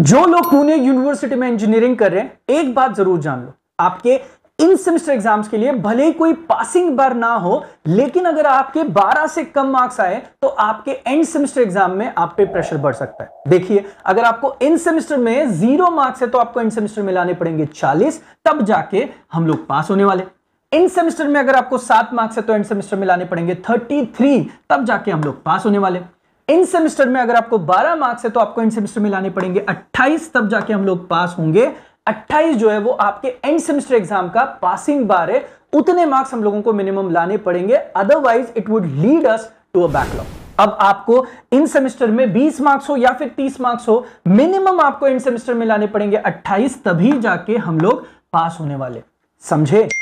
जो लोग पुणे यूनिवर्सिटी में इंजीनियरिंग कर रहे हैं एक बात जरूर जान लो आपके इन सेमेस्टर एग्जाम्स के लिए भले ही कोई पासिंग बार ना हो लेकिन अगर आपके 12 से कम मार्क्स आए तो आपके एंड सेमेस्टर एग्जाम में आप पे प्रेशर बढ़ सकता है देखिए अगर आपको इन सेमेस्टर में जीरो मार्क्स है तो आपको इन सेमेस्टर में लाने पड़ेंगे 40 तब जाके हम लोग पास होने वाले इन सेमेस्टर में अगर आपको सात मार्क्स है तो एंड सेमेस्टर में लाने पड़ेंगे थर्टी तब जाके हम लोग पास होने वाले इन सेमेस्टर में अगर आपको 12 मार्क्स है तो आपको इन सेमेस्टर में लाने पड़ेंगे 28 तब जाके हम लोग पास होंगे 28 जो है वो आपके एंड सेमेस्टर एग्जाम का पासिंग बार है उतने मार्क्स हम लोगों को मिनिमम लाने पड़ेंगे otherwise it would lead us to a backlog अब आपको इन सेमेस्टर में 20 मार्क्स हो या फिर 30 मार्क्स हो मिनिमम आपको इन सेमेस्टर में लाने पड़ेंगे 28 तभी जाके हम लोग पास होने वाले समझे